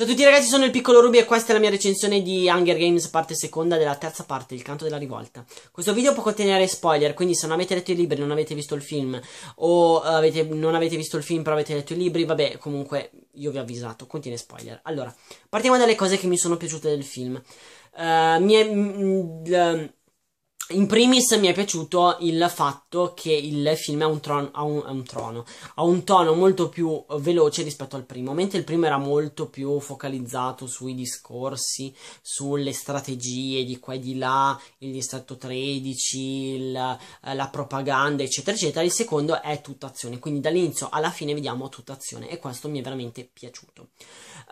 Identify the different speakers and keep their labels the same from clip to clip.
Speaker 1: Ciao a tutti ragazzi, sono il piccolo Ruby e questa è la mia recensione di Hunger Games parte seconda della terza parte, il canto della rivolta. Questo video può contenere spoiler, quindi se non avete letto i libri, e non avete visto il film, o eh, avete, non avete visto il film però avete letto i libri, vabbè, comunque io vi ho avvisato, contiene spoiler. Allora, partiamo dalle cose che mi sono piaciute del film. Uh, eh, mie, mh, mm, mh, in primis mi è piaciuto il fatto che il film ha un, trono, ha, un, ha, un trono, ha un, tono molto più veloce rispetto al primo, mentre il primo era molto più focalizzato sui discorsi, sulle strategie di qua e di là, il distretto 13, la, eh, la propaganda, eccetera, eccetera. Il secondo è tutta azione, quindi dall'inizio alla fine vediamo tutta azione e questo mi è veramente piaciuto.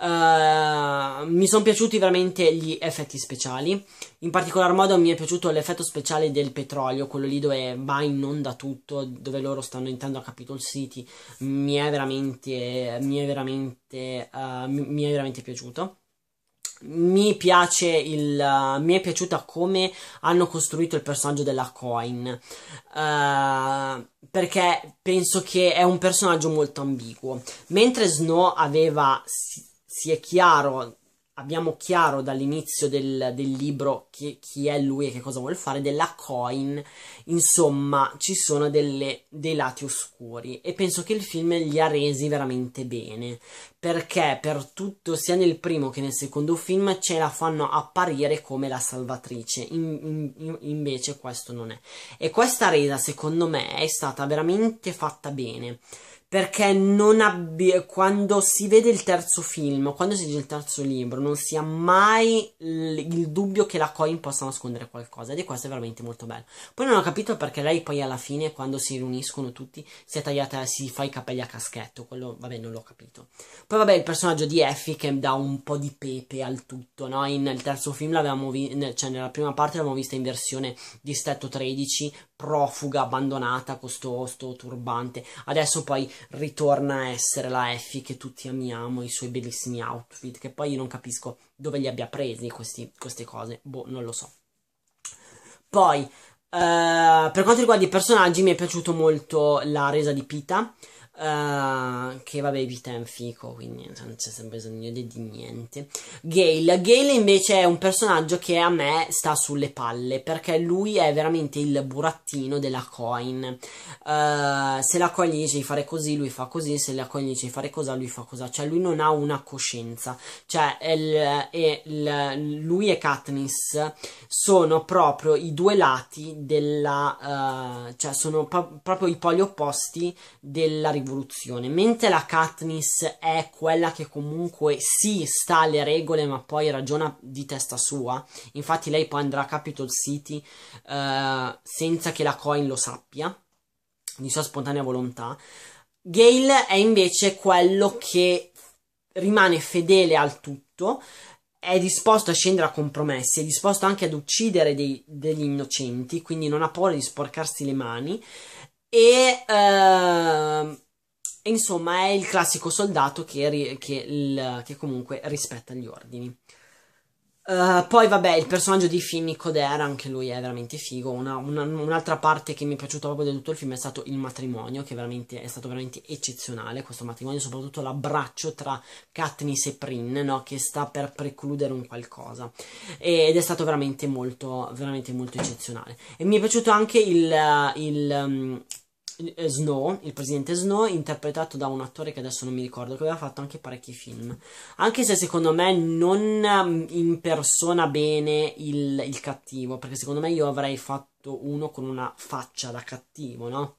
Speaker 1: Uh, mi sono piaciuti veramente gli effetti speciali, in particolar modo mi è piaciuto l'effetto speciale speciale del petrolio, quello lì dove va in onda tutto, dove loro stanno entrando a Capitol City, mi è veramente, mi è veramente, uh, mi è veramente piaciuto. Mi, piace il, uh, mi è piaciuta come hanno costruito il personaggio della Coin. Uh, perché penso che è un personaggio molto ambiguo. Mentre Snow aveva, si, si è chiaro, abbiamo chiaro dall'inizio del, del libro chi, chi, è lui e che cosa vuole fare, della coin, insomma ci sono delle, dei lati oscuri e penso che il film li ha resi veramente bene, perché per tutto, sia nel primo che nel secondo film, ce la fanno apparire come la salvatrice, in, in, invece questo non è. E questa resa secondo me è stata veramente fatta bene perché non abbia, quando si vede il terzo film, quando si legge il terzo libro, non si ha mai il, il dubbio che la Coin possa nascondere qualcosa ed è questo è veramente molto bello. Poi non ho capito perché lei poi alla fine, quando si riuniscono tutti, si è tagliata, si fa i capelli a caschetto, quello vabbè non l'ho capito. Poi vabbè il personaggio di Effie che dà un po' di pepe al tutto, no? In, nel terzo film l'avevamo visto, cioè nella prima parte l'avevamo vista in versione distretto 13, profuga, abbandonata, con turbante. Adesso poi ritorna a essere la Effie che tutti amiamo, i suoi bellissimi outfit, che poi io non capisco dove li abbia presi questi, queste cose, boh, non lo so. Poi, eh, per quanto riguarda i personaggi, mi è piaciuta molto la resa di Pita, Uh, che vabbè vita è un fico quindi non c'è sempre bisogno di, di niente Gale Gale invece è un personaggio che a me sta sulle palle perché lui è veramente il burattino della coin uh, se la coin gli dice di fare così lui fa così se la coin gli dice di fare cosa lui fa cosa cioè lui non ha una coscienza cioè il, il, il, lui e Katniss sono proprio i due lati della uh, cioè sono proprio i poli opposti della rivoluzione evoluzione, mentre la Katniss è quella che comunque si sì, sta alle regole ma poi ragiona di testa sua, infatti lei poi andrà a Capitol City uh, senza che la coin lo sappia, di sua spontanea volontà, Gail è invece quello che rimane fedele al tutto, è disposto a scendere a compromessi, è disposto anche ad uccidere dei, degli innocenti, quindi non ha paura di sporcarsi le mani e uh, insomma, è il classico soldato che, che, il, che comunque rispetta gli ordini. Uh, poi, vabbè, il personaggio di Finny Codera, anche lui è veramente figo. Una, una, un'altra parte che mi è piaciuta proprio di tutto il film è stato il matrimonio, che veramente, è stato veramente eccezionale. Questo matrimonio, soprattutto l'abbraccio tra Katniss e Prin, no? che sta per precludere un qualcosa. E, ed è stato veramente molto, veramente molto eccezionale. E mi è piaciuto anche il, il, mm, eh, Snow, il presidente Snow, interpretato da un attore che adesso non mi ricordo, che aveva fatto anche parecchi film. Anche se secondo me non ehm, impersona bene il, il cattivo, perché secondo me io avrei fatto uno con una faccia da cattivo, no?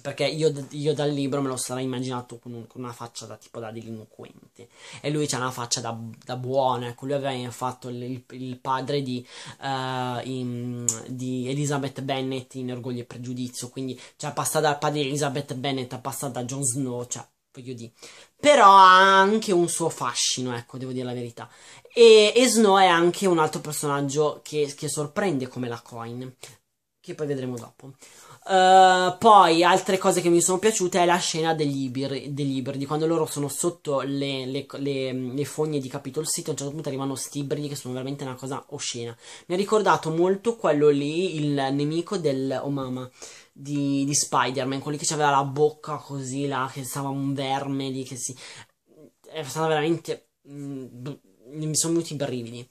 Speaker 1: perché io, io, dal libro me lo sarei immaginato con, un, con, una faccia da tipo da delinquente e lui c'ha una faccia da, da buono ecco lui aveva fatto il, il, il padre di, uh, in, di, Elizabeth Bennet in Orgoglio e Pregiudizio quindi cioè passa dal padre di Elizabeth Bennet a passare da Jon Snow cioè voglio dire però ha anche un suo fascino ecco devo dire la verità e, e Snow è anche un altro personaggio che, che sorprende come la coin che poi vedremo dopo Uh, poi altre cose che mi sono piaciute è la scena degli Ibir, degli Ibir quando loro sono sotto le, le, le, le fogne di Capitol City. A un certo punto arrivano sti ibridi che sono veramente una cosa oscena. Mi ha ricordato molto quello lì, il nemico del Omama di, di Spider-Man, quelli che aveva la bocca così là, che stava un verme lì, che si. È stata veramente. Mh, mm, mi sono venuti i brividi.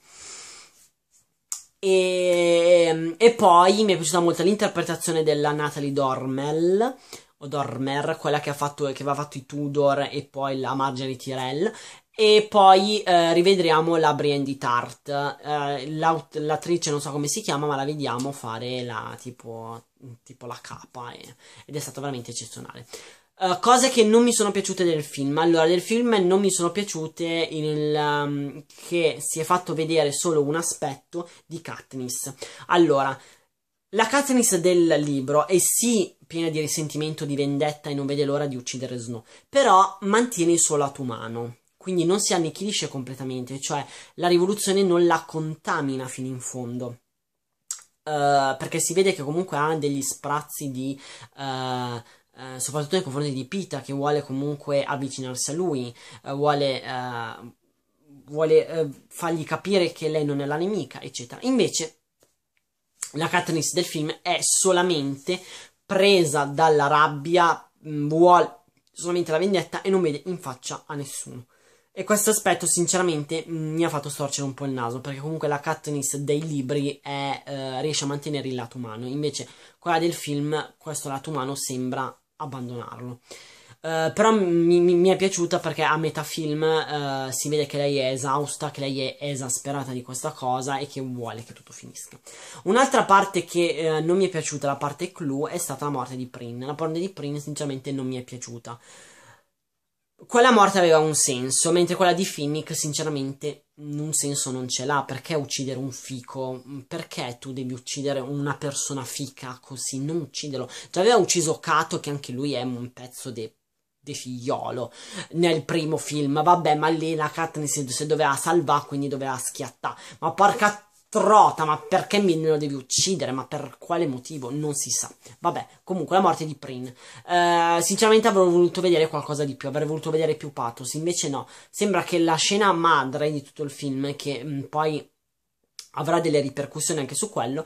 Speaker 1: E, ehm, e, poi mi è piaciuta molto l'interpretazione della Natalie Dormel. O Dormer, quella che, ha fatto, che aveva fatto i Tudor e poi la Marjorie Tyrell. E poi eh, rivedremo la Brienne di Tart. Eh, l'attrice non so come si chiama, ma la vediamo fare la tipo, tipo la capa. E, ed è stato veramente eccezionale. Eh, cose che non mi sono piaciute del film. Allora, del film non mi sono piaciute il, um, che si è fatto vedere solo un aspetto di Katniss. Allora, la Katniss del libro è sì piena di risentimento, di vendetta e non vede l'ora di uccidere Snow, però mantiene il suo lato umano. Quindi non si annichilisce completamente, cioè la rivoluzione non la contamina fino in fondo. Uh, perché si vede che comunque ha degli sprazzi di uh, eh, soprattutto nei confronti di Pita che vuole comunque avvicinarsi a lui, eh, vuole, eh, vuole eh, fargli capire che lei non è la nemica, eccetera. Invece la Katniss del film è solamente presa dalla rabbia, mm, vuole solamente la vendetta e non vede in faccia a nessuno. E questo aspetto, sinceramente, mm, mi ha fatto storcere un po' il naso, perché comunque la Katniss dei libri è, eh, riesce a mantenere il lato umano, invece quella del film, questo lato umano sembra abbandonarlo. Uh, però mi, mi, mi, è piaciuta perché a metà film uh, si vede che lei è esausta, che lei è esasperata di questa cosa e che vuole che tutto finisca. Un'altra parte che uh, non mi è piaciuta, la parte clou, è stata la morte di Prin. La morte di Prin sinceramente non mi è piaciuta. Quella morte aveva un senso, mentre quella di Finnick sinceramente un senso non ce l'ha, perché uccidere un fico? Perché tu devi uccidere una persona fica così? Non ucciderlo. Già aveva ucciso Kato, che anche lui è un pezzo di de figliolo nel primo film. Vabbè, ma lì la Katniss si doveva salvare, quindi doveva schiattare. Ma porca strota, ma perché me lo devi uccidere? Ma per quale motivo? Non si sa. Vabbè, comunque la morte di Prin. Eh, sinceramente avrei voluto vedere qualcosa di più, avrei voluto vedere più pathos, invece no. Sembra che la scena madre di tutto il film, che mh, mm, poi avrà delle ripercussioni anche su quello,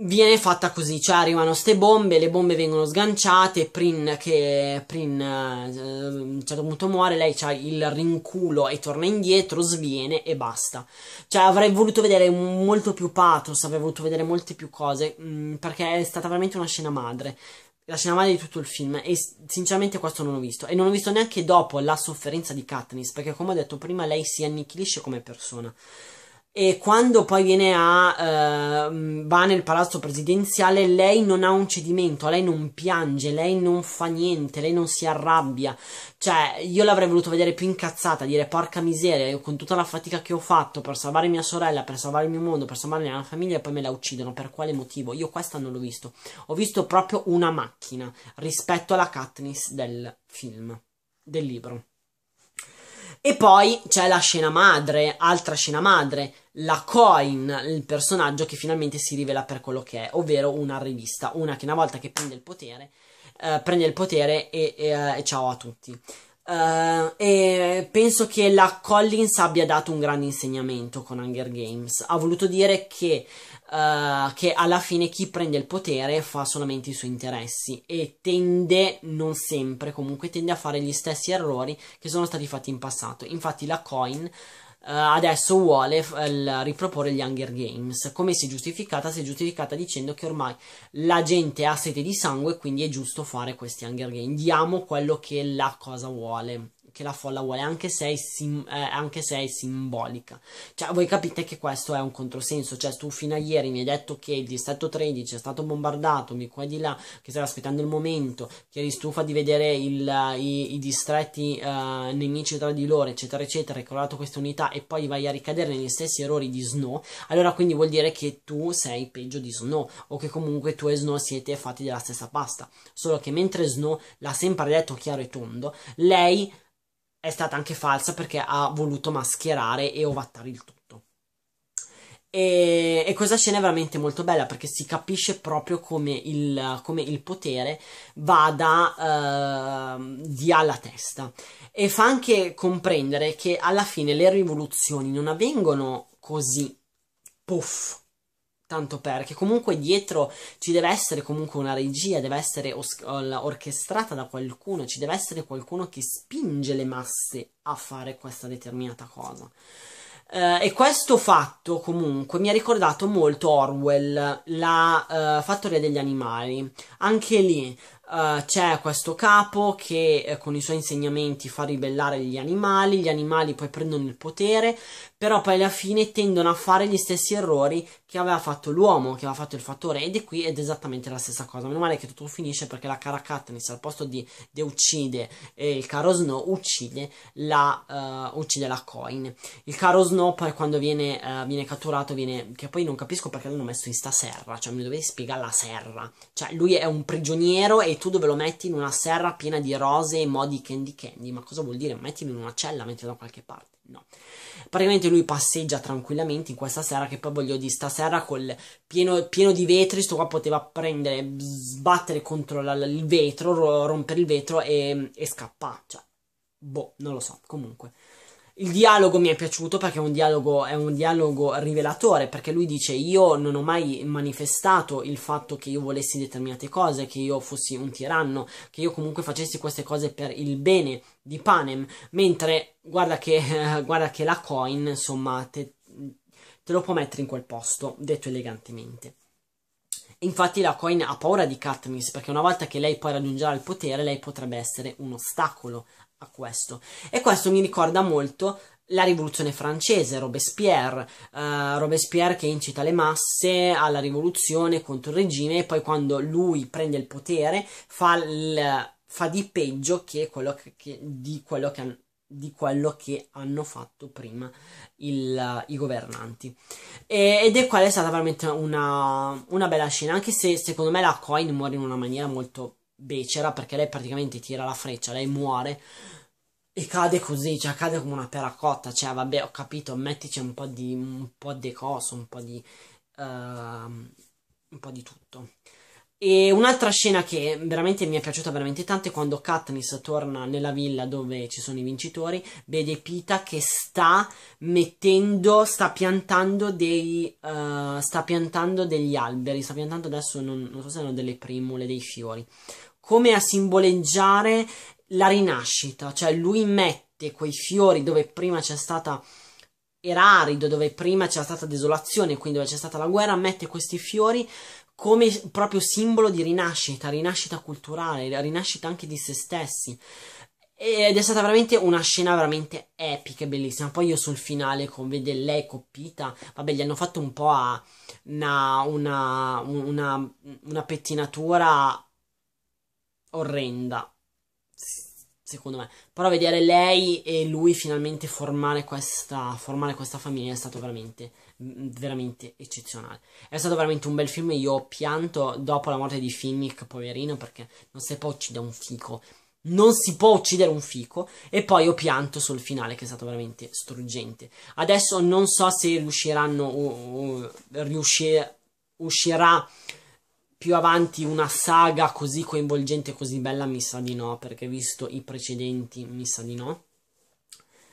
Speaker 1: viene fatta così, cioè arrivano ste bombe, le bombe vengono sganciate, Prin che Prin eh, a un certo punto muore, lei ha il rinculo e torna indietro, sviene e basta. Cioè avrei voluto vedere molto più pathos, avrei voluto vedere molte più cose, mh, mm, perché è stata veramente una scena madre. La scena madre di tutto il film e sinceramente questo non ho visto e non ho visto neanche dopo la sofferenza di Katniss perché come ho detto prima lei si annichilisce come persona e quando poi viene a uh, va nel palazzo presidenziale lei non ha un cedimento, lei non piange, lei non fa niente, lei non si arrabbia. Cioè, io l'avrei voluto vedere più incazzata, dire porca miseria, io con tutta la fatica che ho fatto per salvare mia sorella, per salvare il mio mondo, per salvare la mia famiglia e poi me la uccidono, per quale motivo? Io questa non l'ho visto. Ho visto proprio una macchina rispetto alla Katniss del film, del libro. E poi c'è la scena madre, altra scena madre, la coin, il personaggio che finalmente si rivela per quello che è, ovvero una rivista, una che una volta che prende il potere, eh, prende il potere e, e, eh, e ciao a tutti. Uh, e penso che la Collins abbia dato un grande insegnamento con Hunger Games. Ha voluto dire che, uh, che alla fine chi prende il potere fa solamente i suoi interessi e tende, non sempre, comunque tende a fare gli stessi errori che sono stati fatti in passato. Infatti la Coin eh, adesso vuole eh, riproporre gli Hunger Games. Come si è giustificata? Si è giustificata dicendo che ormai la gente ha sete di sangue, quindi è giusto fare questi Hunger Games. Diamo quello che la cosa vuole che la folla vuole, anche se, è, sim eh, anche se è simbolica. Cioè, voi capite che questo è un controsenso, cioè tu fino a ieri mi hai detto che il distretto 13 è stato bombardato, mi qua e di là, che stai aspettando il momento, che eri stufa di vedere il, eh, i, i, distretti eh, nemici tra di loro, eccetera, eccetera, hai creato queste unità e poi vai a ricadere negli stessi errori di Snow, allora quindi vuol dire che tu sei peggio di Snow o che comunque tu e Snow siete fatti della stessa pasta. Solo che mentre Snow l'ha sempre detto chiaro e tondo, lei è stata anche falsa perché ha voluto mascherare e ovattare il tutto. E, e, questa scena è veramente molto bella perché si capisce proprio come il, come il potere vada eh, di alla testa e fa anche comprendere che alla fine le rivoluzioni non avvengono così puff tanto perché comunque dietro ci deve essere comunque una regia, deve essere os- orchestrata da qualcuno, ci deve essere qualcuno che spinge le masse a fare questa determinata cosa. Uh, e questo fatto comunque mi ha ricordato molto Orwell, la uh, fattoria degli animali. Anche lì eh, c'è questo capo che eh, con i suoi insegnamenti fa ribellare gli animali, gli animali poi prendono il potere, però poi alla fine tendono a fare gli stessi errori che aveva fatto l'uomo, che aveva fatto il fattore, ed è qui ed è esattamente la stessa cosa. Meno male che tutto finisce perché la cara Katniss al posto di, di uccide eh, il caro Snow, uccide la, uh, uccide la coin. Il caro Snow poi quando viene, uh, viene catturato, viene, che poi non capisco perché l'hanno messo in sta serra, cioè mi dovevi spiegare la serra. Cioè lui è un prigioniero e tu dove lo metti in una serra piena di rose e modi candy candy, ma cosa vuol dire? Mettilo in una cella, mettilo da qualche parte, no. Praticamente lui passeggia tranquillamente in questa serra che poi voglio dire, stasera serra col pieno, pieno di vetri, sto qua poteva prendere, sbattere contro la, il vetro, rompere il vetro e, e scappare, cioè, boh, non lo so, comunque. Il dialogo mi è piaciuto perché è un, dialogo, è un dialogo rivelatore, perché lui dice io non ho mai manifestato il fatto che io volessi determinate cose, che io fossi un tiranno, che io comunque facessi queste cose per il bene di Panem, mentre guarda che, guarda che la coin, insomma, te, te lo può mettere in quel posto, detto elegantemente. Infatti la coin ha paura di Katniss perché una volta che lei poi raggiungerà il potere lei potrebbe essere un ostacolo a questo. E questo mi ricorda molto la rivoluzione francese, Robespierre, uh, Robespierre che incita le masse alla rivoluzione contro il regime e poi quando lui prende il potere fa, il, fa di peggio che quello che, che, di, quello che, di, quello che, hanno fatto prima il, uh, i governanti. E, ed è quella è stata veramente una, una bella scena, anche se secondo me la Coin muore in una maniera molto becera perché lei praticamente tira la freccia, lei muore e cade così, cioè cade come una peracotta, cioè vabbè ho capito, mettici un po' di, un po di coso, un po' di, uh, un po' di tutto. E un'altra scena che veramente mi è piaciuta veramente tanto è quando Katniss torna nella villa dove ci sono i vincitori, vede Pita che sta mettendo, sta piantando dei, uh, sta piantando degli alberi, sta piantando adesso, non, non so se erano delle primule, dei fiori, come a simboleggiare la rinascita, cioè lui mette quei fiori dove prima c'è stata era arido, dove prima c'era stata desolazione, quindi dove c'è stata la guerra, mette questi fiori come proprio simbolo di rinascita, rinascita culturale, rinascita anche di se stessi. Ed è stata veramente una scena veramente epica e bellissima. Poi io sul finale con vede lei coppita, vabbè, gli hanno fatto un po' una, una, una, una pettinatura orrenda, secondo me. Però vedere lei e lui finalmente formare questa, formare questa famiglia è stato veramente, mm, veramente eccezionale. È stato veramente un bel film e io ho pianto dopo la morte di Finnick, poverino, perché non si può uccidere un fico. Non si può uccidere un fico e poi ho pianto sul finale che è stato veramente struggente. Adesso non so se riusciranno o, o riuscir, uscirà più avanti una saga così coinvolgente, così bella, mi sa di no, perché visto i precedenti, mi sa di no.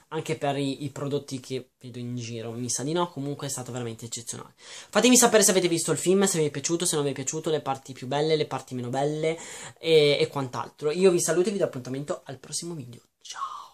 Speaker 1: Anche per i, i prodotti che vedo in giro, mi sa di no. Comunque è stato veramente eccezionale. Fatemi sapere se avete visto il film, se vi è piaciuto, se non vi è piaciuto, le parti più belle, le parti meno belle e, e quant'altro. Io vi saluto e vi do appuntamento al prossimo video. Ciao!